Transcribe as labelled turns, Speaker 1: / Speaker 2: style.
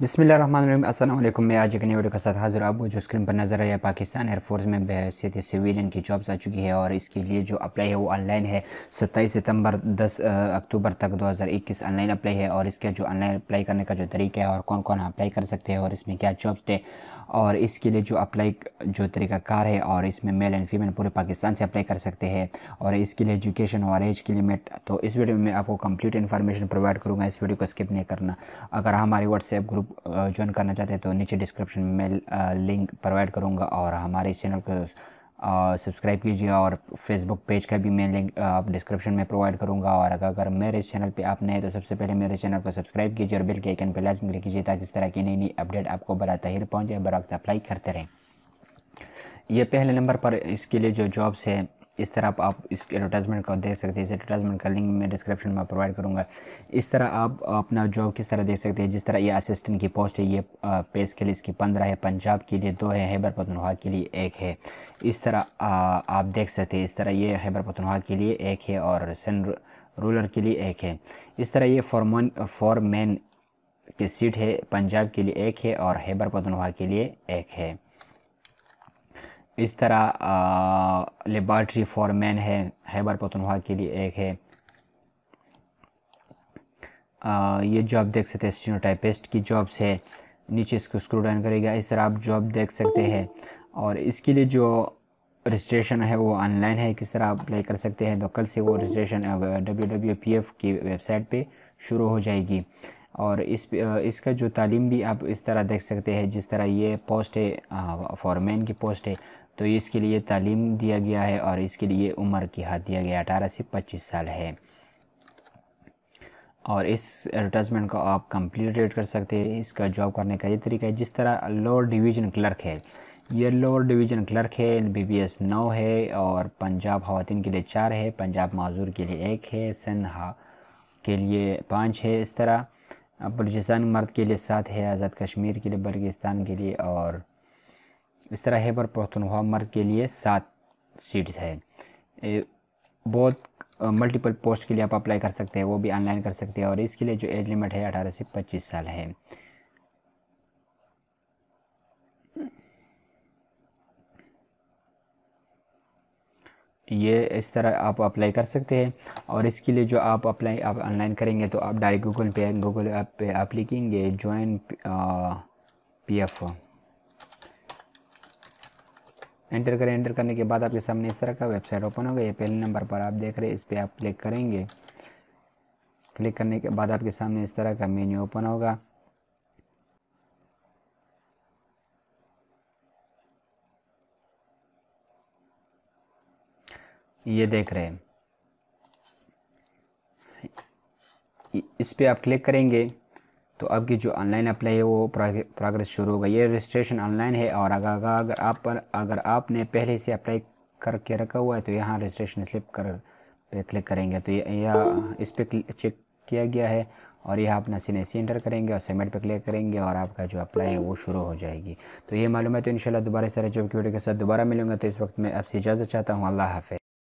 Speaker 1: बिसमीम असल मैं आज एक नई वीडियो के साथ हाजिर आपको जो स्क्रीन पर नज़र आया पाकिस्तान एयरफोर्स में बहसीत सिविलियन की जॉब्स आ चुकी है और इसके लिए जो अप्लाई है वो ऑनलाइन है सत्ताईस सितंबर 10 अक्टूबर तक 2021 ऑनलाइन अप्लाई है और इसका जो ऑनलाइन अप्लाई करने का जो तरीका है और कौन कौन अप्लाई कर सकते हैं और इसमें क्या जॉब्स थे और इसके लिए जो अप्लाई जो तरीकाकार है और इसमें मेल एंड फीमेल पूरे पाकिस्तान से अप्लाई कर सकते हैं और इसके लिए एजुकेशन और एज की लिमिट तो इस वीडियो में आपको कंप्लीट इन्फॉर्मेशन प्रोवाइड करूँगा इस वीडियो को स्किप नहीं करना अगर हमारे व्हाट्सएप ग्रुप ज्वाइन करना चाहते हैं तो नीचे डिस्क्रिप्शन में लिंक प्रोवाइड करूँगा और हमारे चैनल को सब्सक्राइब कीजिए और फेसबुक पेज का भी मैं लिंक आप डिस्क्रिप्शन में प्रोवाइड करूँगा और अगर मेरे इस चैनल पे आप नए तो सबसे पहले मेरे चैनल को सब्सक्राइब कीजिए और बिल के आइकन पर लाजम क्लिक कीजिए ताकि इस तरह की नई नई अपडेट आपको बरा तहिर पहुँचे बर वक्त अप्लाई करते रहें ये पहले नंबर पर इसके लिए जो जॉब्स है इस तरह आप, आप इस एडवर्टाइजमेंट को देख सकते हैं इस एडवर्टाइजमेंट का लिंक मैं डिस्क्रिप्शन में प्रोवाइड करूँगा इस तरह आप अपना जॉब किस तरह देख सकते हैं जिस तरह ये असिस्टेंट की पोस्ट है ये पे के लिए इसकी पंद्रह है पंजाब के लिए दो है हैबर पतनवा के लिए एक है इस तरह आप देख सकते हैं इस तरह ये हैबर पतनवा के लिए एक है और सन रूलर के लिए एक है इस तरह ये फॉरमन फॉर मैन की सीट है पंजाब के लिए एक है और हैबर पतनवा के लिए एक है इस तरह लेबार्ट्री फॉर मैन है हैबर पतनवा के लिए एक है आ, ये जॉब देख सकते हैं स्टीनोटाइपिस्ट की जॉब्स है नीचे इसको स्क्रू डाउन करेगा इस तरह आप जॉब देख सकते हैं और इसके लिए जो रजिस्ट्रेशन है वो ऑनलाइन है किस तरह आप अप्लाई कर सकते हैं तो कल से वो registration W W P F की वेबसाइट पे शुरू हो जाएगी और इस इसका जो तालीम भी आप इस तरह देख सकते हैं जिस तरह ये पोस्ट है मैन की पोस्ट है तो इसके लिए तालीम दिया गया है और इसके लिए उम्र की हाथ दिया गया अठारह से पच्चीस साल है और इस एडवर्टाइजमेंट को आप कंप्लीट रेड कर सकते हैं इसका जॉब करने का ये तरीका है जिस तरह लोअर डिवीजन क्लर्क है ये लोअर डिवीजन क्लर्क है बी बी एस नौ है और पंजाब खातिन के लिए चार है पंजाब मज़ूर के लिए एक है सन्हा के लिए पाँच है इस तरह बलूचिस्तान मर्द के लिए साथ है आज़ाद कश्मीर के लिए बल्किस्तान के लिए और इस तरह है पर पख्तनख्वा मर्द के लिए सात सीट्स है बहुत मल्टीपल पोस्ट के लिए आप अप्लाई कर सकते हैं वो भी ऑनलाइन कर सकते हैं और इसके लिए जो एज लिमिट है अठारह से पच्चीस साल है ये इस तरह आप अप्लाई कर सकते हैं और इसके लिए जो आप अप्लाई आप ऑनलाइन करेंगे तो आप डायरेक्ट गूगल पे गूगल ऐप पे आप लिखेंगे ज्वाइन पी एफ एंटर करें एंटर करने के बाद आपके सामने इस तरह का वेबसाइट ओपन होगा ये पहले नंबर पर आप देख रहे हैं इस पर आप क्लिक करेंगे क्लिक करने के बाद आपके सामने इस तरह का मेन्यू ओपन होगा ये देख रहे हैं इस पर आप क्लिक करेंगे तो आपकी जो ऑनलाइन अप्लाई है वो प्रोग्रेस शुरू होगा ये रजिस्ट्रेशन ऑनलाइन है और अगर अगर आप पर अगर आपने पहले से अप्लाई करके रखा हुआ है तो यहाँ रजिस्ट्रेशन स्लिप कर पे क्लिक करेंगे तो यह इस पर चेक किया गया है और यहाँ अपना सी सी इंटर करेंगे और सबमिट पर क्लिक करेंगे और आपका जो अप्लाई है वो शुरू हो जाएगी तो ये मालूम है तो इन दोबारा सारे जॉब की वीडियो के साथ दोबारा मिलूंगा तो इस वक्त मैं आपसे इजाज़त चाहता हूँ अल्लाह हाफ़